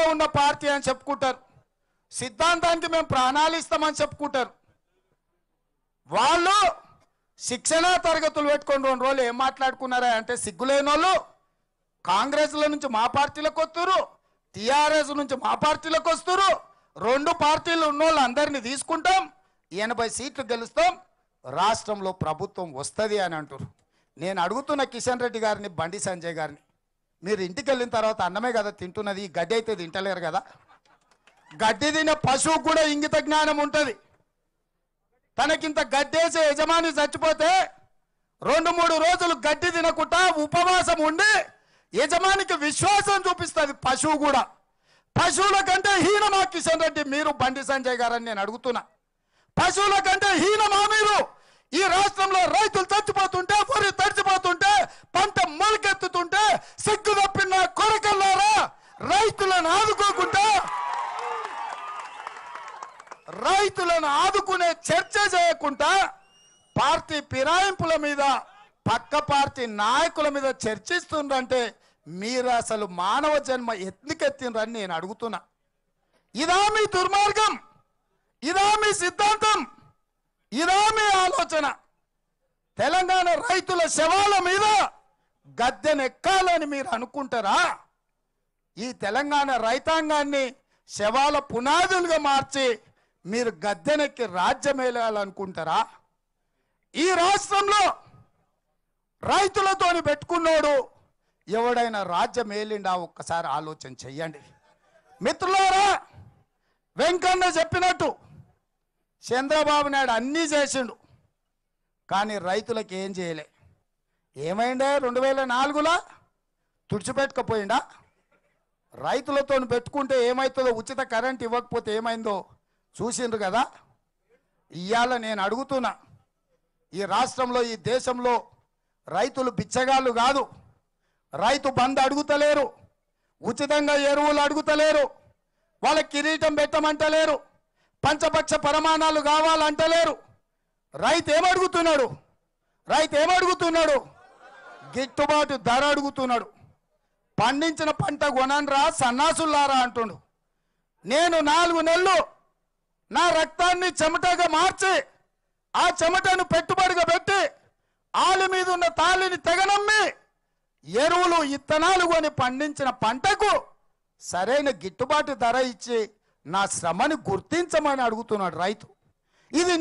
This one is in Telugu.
పవర్లో ఉన్న పార్టీ అని చెప్పుకుంటారు సిద్ధాంతానికి మేము ప్రాణాలు ఇస్తామని చెప్పుకుంటారు వాళ్ళు శిక్షణ తరగతులు పెట్టుకొని రెండు రోజులు ఏం మాట్లాడుకున్నారా అంటే సిగ్గులేని వాళ్ళు కాంగ్రెస్ల నుంచి మా పార్టీలకు వస్తురు టీఆర్ఎస్ నుంచి మా పార్టీలకు వస్తురు రెండు పార్టీలు ఉన్న వాళ్ళు అందరినీ తీసుకుంటాం ఎనభై సీట్లు గెలుస్తాం రాష్ట్రంలో ప్రభుత్వం వస్తుంది అని అంటారు నేను అడుగుతున్న కిషన్ రెడ్డి గారిని బండి సంజయ్ గారిని మీరు ఇంటికి వెళ్ళిన తర్వాత అన్నమే కదా తింటున్నది గడ్డి అయితే తింటలేరు కదా గడ్డి తినే పశువు కూడా ఇంగిత జ్ఞానం ఉంటుంది తనకింత గడ్డేసే యజమాని చచ్చిపోతే రెండు మూడు రోజులు గడ్డి తినకుండా ఉపవాసం ఉండి యజమానికి విశ్వాసం చూపిస్తుంది పశువు కూడా పశువుల కంటే హీనమా కిషన్ రెడ్డి మీరు బండి సంజయ్ గారని నేను అడుగుతున్నా పశువుల కంటే హీనమా మీరు ఈ రాష్ట్రంలో రైతులు చచ్చిపోతుంటే రైతులను ఆదుకోకుండా రైతులను ఆదుకునే చర్చ చేయకుండా పార్టీ ఫిరాయింపుల మీద పక్క పార్టీ నాయకుల మీద చర్చిస్తుండే మీరు అసలు మానవ జన్మ ఎత్తికెత్తిండ్రని నేను అడుగుతున్నా ఇదా మీ దుర్మార్గం ఇదా మీ సిద్ధాంతం ఇదా మీ ఆలోచన తెలంగాణ రైతుల శవాల మీద గద్దెనెక్కాలని మీరు అనుకుంటారా ఈ తెలంగాణ రైతాంగాన్ని శవాల పునాదులుగా మార్చి మీరు గద్దెనెక్కి రాజ్యం వెళ్ళాలనుకుంటారా ఈ రాష్ట్రంలో రైతులతోని పెట్టుకున్నాడు ఎవడైనా రాజ్యం ఏలిండా ఒక్కసారి ఆలోచన చెయ్యండి మిత్రులారా వెంకన్న చెప్పినట్టు చంద్రబాబు నాయుడు అన్నీ చేసిండు కానీ రైతులకు ఏం చేయలే ఏమైందే రెండు వేల నాలుగులో తుడిచిపెట్టుకపోయిండా రైతులతో పెట్టుకుంటే ఏమవుతుందో ఉచిత కరెంట్ ఇవ్వకపోతే ఏమైందో చూసిండ్రు కదా ఇవాళ నేను అడుగుతున్నా ఈ రాష్ట్రంలో ఈ దేశంలో రైతులు బిచ్చగాళ్ళు కాదు రైతు బంద్ అడుగుతలేరు ఉచితంగా ఎరువులు అడుగుతలేరు వాళ్ళ కిరీటం పెట్టమంటలేరు పంచపక్ష ప్రమాణాలు కావాలంటలేరు రైతు ఏమడుగుతున్నాడు రైతు ఏమడుగుతున్నాడు గిట్టుబాటు ధర అడుగుతున్నాడు పండించిన పంట కొనరా సన్నాసులారా అంటుండు నేను నాలుగు నెలలు నా రక్తాన్ని చెమటగా మార్చి ఆ చెమటను పెట్టుబడిగా పెట్టి ఆలి మీద ఉన్న తాలిని తెగనమ్మి ఎరువులు ఇత్తనాలు కొని పండించిన పంటకు సరైన గిట్టుబాటు ధర ఇచ్చి నా శ్రమని గుర్తించమని అడుగుతున్నాడు రైతు ఇది